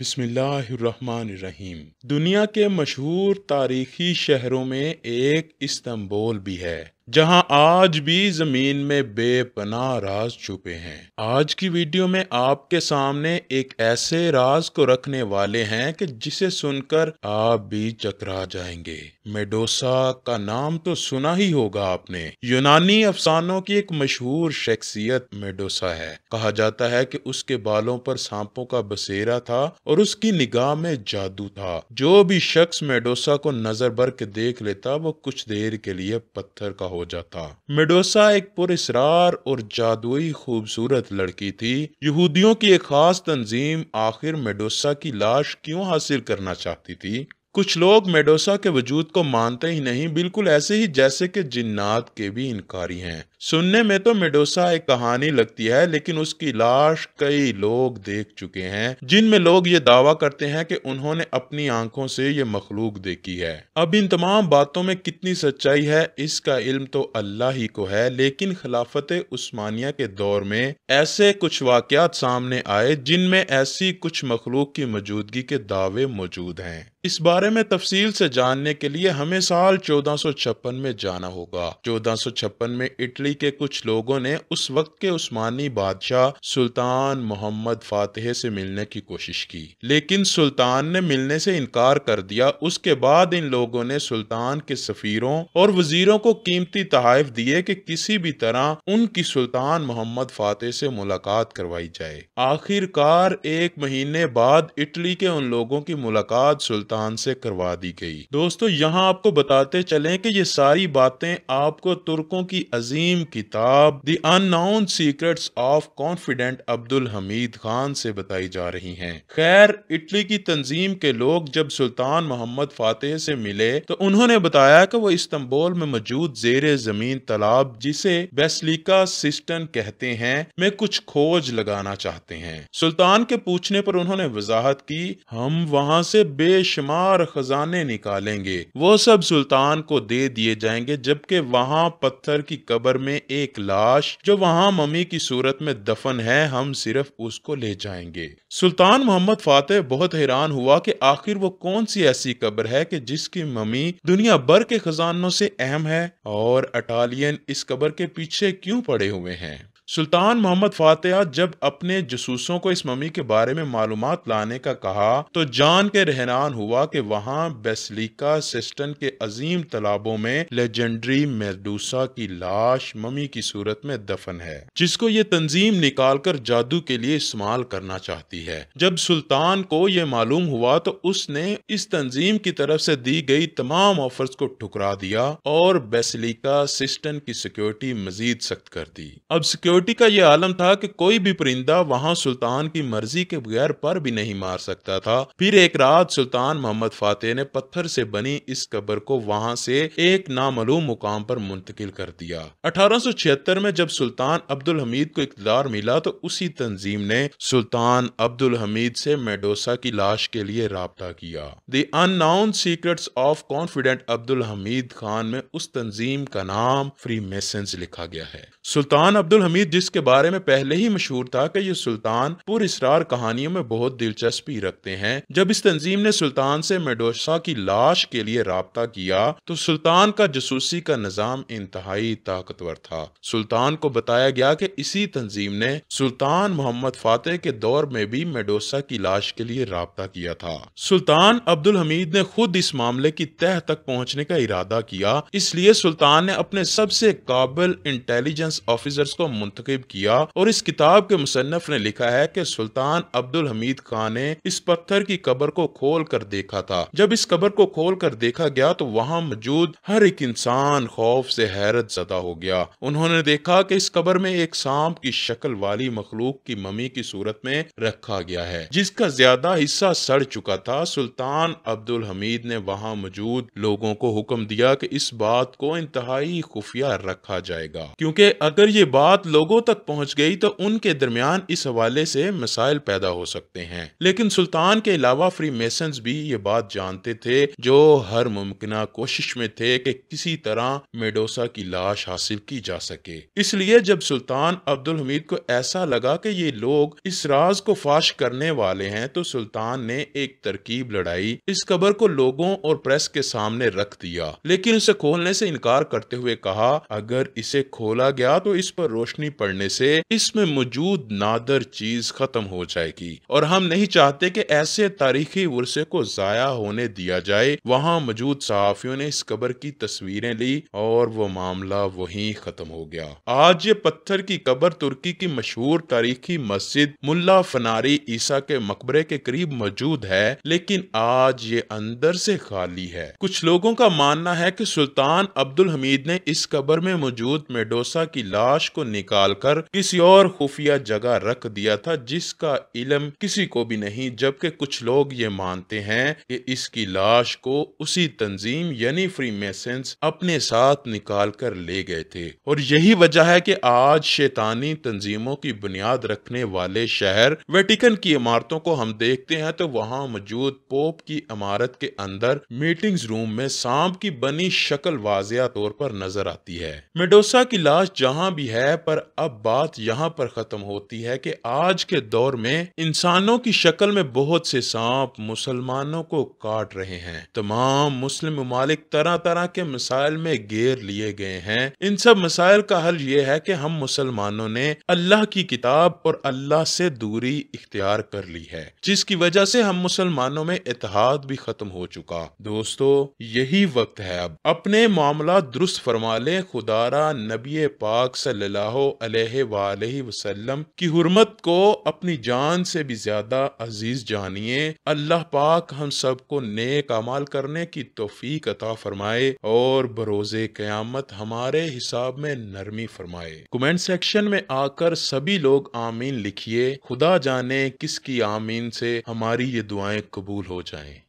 बिस्मिल्लाहिर्रहमानिर्रहीम दुनिया के मशहूर तारीखी शहरों में एक इस्तंबोल भी है जहां आज भी जमीन में बेपनाह राज छुपे हैं आज की वीडियो में आपके सामने एक ऐसे राज को रखने वाले हैं कि जिसे सुनकर आप भी चकरा जाएंगे मेडोसा का नाम तो सुना ही होगा आपने यूनानी अफसानों की एक मशहूर शख्सियत मेडोसा है कहा जाता है कि उसके बालों पर सांपों का बसेरा था और उसकी निगाह में जादू था जो भी शख्स मेडोसा को नजर भर के देख लेता वो कुछ देर के लिए पत्थर का हो जाता मेडोसा एक पुरसरार और जादुई खूबसूरत लड़की थी यहूदियों की एक खास तंजीम आखिर मेडोसा की लाश क्यों हासिल करना चाहती थी कुछ लोग मेडोसा के वजूद को मानते ही नहीं बिल्कुल ऐसे ही जैसे कि जिन्नात के भी इनकारी हैं सुनने में तो मेडोसा एक कहानी लगती है लेकिन उसकी लाश कई लोग देख चुके हैं जिनमें लोग ये दावा करते हैं कि उन्होंने अपनी आंखों से ये मखलूक देखी है अब इन तमाम बातों में कितनी सच्चाई है इसका इल्म तो अल्लाह ही को है लेकिन खिलाफत उस्मानिया के दौर में ऐसे कुछ वाकत सामने आए जिनमें ऐसी कुछ मखलूक की मौजूदगी के दावे मौजूद हैं इस बारे में तफसील से जानने के लिए हमें साल 1456 में जाना होगा 1456 में इटली के कुछ लोगों ने उस वक्त के उस्मानी बादशाह सुल्तान मोहम्मद फातेह से मिलने की कोशिश की लेकिन सुल्तान ने मिलने से इनकार कर दिया उसके बाद इन लोगों ने सुल्तान के सफीरों और वजीरों को कीमती तहफ दिए कि किसी भी तरह उनकी सुल्तान मोहम्मद फातेह से मुलाकात करवाई जाए आखिरकार एक महीने बाद इटली के उन लोगों की मुलाकात सुल्तान पाकिस्तान से करवा दी गई दोस्तों यहाँ आपको बताते चले की ये सारी बातें आपको तुर्कों की अजीम किताब the unknown secret of confident Abdul Hamid Khan से बताई जा रही है खैर इटली की तंजीम के लोग जब सुल्तान मोहम्मद फातेह से मिले तो उन्होंने बताया कि वो इस्तंबुल में मौजूद जेर जमीन तालाब जिसे बेसलिका सिस्टन कहते हैं में कुछ खोज लगाना चाहते हैं सुल्तान के पूछने पर उन्होंने वजाहत की हम वहाँ से बेशुमार बेशुमार खजाने निकालेंगे वो सब सुल्तान को दे दिए जाएंगे जबकि वहाँ पत्थर की कबर में एक लाश जो वहाँ मम्मी की सूरत में दफन है हम सिर्फ उसको ले जाएंगे सुल्तान मोहम्मद फातेह बहुत हैरान हुआ कि आखिर वो कौन सी ऐसी कब्र है कि जिसकी मम्मी दुनिया भर के खजानों से अहम है और अटालियन इस कब्र के पीछे क्यों पड़े हुए हैं सुल्तान मोहम्मद फातह जब अपने जसूसों को इस ममी के बारे में मालूम लाने का कहा तो जान के रहनान हुआ कि वहाँ बेसलिका सिस्टन के अजीम तालाबों में लेजेंडरी मेरडूसा की लाश ममी की सूरत में दफन है जिसको ये तंजीम निकाल कर जादू के लिए इस्तेमाल करना चाहती है जब सुल्तान को ये मालूम हुआ तो उसने इस तंजीम की तरफ से दी गई तमाम ऑफर्स को ठुकरा दिया और बेसलिका सिस्टन की सिक्योरिटी मजीद सख्त कर दी अब सिक्योरिटी सिक्योरिटी का यह आलम था कि कोई भी परिंदा वहां सुल्तान की मर्जी के बगैर पर भी नहीं मार सकता था फिर एक रात सुल्तान मोहम्मद फातेह ने पत्थर से बनी इस कब्र को वहां से एक नामूम मुकाम पर मुंतकिल कर दिया अठारह में जब सुल्तान अब्दुल हमीद को इकतदार मिला तो उसी तंजीम ने सुल्तान अब्दुल हमीद से मेडोसा की लाश के लिए रबता किया the unknown of confident Abdul Hamid Khan में उस तंजीम का नाम फ्री मेसेंस लिखा गया है सुल्तान अब्दुल हमीद जिसके बारे में पहले ही मशहूर था कि ये सुल्तान इसरार कहानियों में बहुत दिलचस्पी रखते हैं जब इस तंजीम ने सुल्तान से मेडोसा की लाश के लिए रबता किया तो सुल्तान का जसूसी का निज़ाम इंतहाई ताकतवर था सुल्तान को बताया गया कि इसी तंजीम ने सुल्तान मोहम्मद फातेह के दौर में भी मेडोसा की लाश के लिए रबता किया था सुल्तान अब्दुल हमीद ने खुद इस मामले की तह तक पहुँचने का इरादा किया इसलिए सुल्तान ने अपने सबसे काबिल इंटेलिजेंस इंटेलिजेंस ऑफिसर्स को मुंतखब किया और इस किताब के मुसनफ ने लिखा है कि सुल्तान अब्दुल हमीद खान ने इस पत्थर की कबर को खोल कर देखा था जब इस कबर को खोल कर देखा गया तो वहाँ मौजूद हर एक इंसान खौफ से हैरत जदा हो गया उन्होंने देखा कि इस कबर में एक सांप की शक्ल वाली मखलूक की ममी की सूरत में रखा गया है जिसका ज्यादा हिस्सा सड़ चुका था सुल्तान अब्दुल हमीद ने वहाँ मौजूद लोगों को हुक्म दिया कि इस बात को इंतहाई खुफिया रखा जाएगा क्योंकि अगर ये बात लोगों तक पहुंच गई तो उनके दरमियान इस हवाले से मसाइल पैदा हो सकते हैं लेकिन सुल्तान के अलावा फ्री मेसन भी ये बात जानते थे जो हर मुमकिन कोशिश में थे कि किसी तरह मेडोसा की लाश हासिल की जा सके इसलिए जब सुल्तान अब्दुल हमीद को ऐसा लगा कि ये लोग इस राज को फाश करने वाले हैं तो सुल्तान ने एक तरकीब लड़ाई इस खबर को लोगों और प्रेस के सामने रख दिया लेकिन इसे खोलने से इनकार करते हुए कहा अगर इसे खोला गया या तो इस पर रोशनी पड़ने से इसमें मौजूद नादर चीज खत्म हो जाएगी और हम नहीं चाहते कि ऐसे तारीखी वर्से को जाया होने दिया जाए वहाँ मौजूद सहाफियों ने इस कबर की तस्वीरें ली और वो मामला वहीं खत्म हो गया आज ये पत्थर की कबर तुर्की की मशहूर तारीखी मस्जिद मुल्ला फनारी ईसा के मकबरे के करीब मौजूद है लेकिन आज ये अंदर से खाली है कुछ लोगों का मानना है कि सुल्तान अब्दुल हमीद ने इस कबर में मौजूद मेडोसा की लाश को निकालकर किसी और खुफिया जगह रख दिया था जिसका इलम किसी को भी नहीं जबकि कुछ लोग ये मानते हैं कि इसकी लाश को उसी तंजीम यानी फ्री मेसेंस अपने साथ निकाल कर ले गए थे और यही वजह है कि आज शैतानी तंजीमों की बुनियाद रखने वाले शहर वेटिकन की इमारतों को हम देखते हैं तो वहाँ मौजूद पोप की इमारत के अंदर मीटिंग रूम में सांप की बनी शक्ल वाजिया तौर पर नजर आती है मेडोसा की लाश जहाँ वहां भी है पर अब बात यहाँ पर खत्म होती है कि आज के दौर में इंसानों की शक्ल में बहुत से सांप मुसलमानों को काट रहे हैं तमाम मुस्लिम ममालिक तरह तरह के मिसाइल में घेर लिए गए हैं इन सब मिसाइल का हल ये है कि हम मुसलमानों ने अल्लाह की किताब और अल्लाह से दूरी इख्तियार कर ली है जिसकी वजह से हम मुसलमानों में इतिहाद भी खत्म हो चुका दोस्तों यही वक्त है अब अपने मामला दुरुस्त फरमा ले खुदारा नबी पाक पाक सल्लल्लाहु अलैहि वसल्लम की हुरमत को अपनी जान से भी ज्यादा अजीज जानिए अल्लाह पाक हम सबको नेक अमाल करने की तोफीक अता फरमाए और बरोज़े क़यामत हमारे हिसाब में नरमी फरमाए कमेंट सेक्शन में आकर सभी लोग आमीन लिखिए खुदा जाने किसकी आमीन से हमारी ये दुआएं कबूल हो जाएं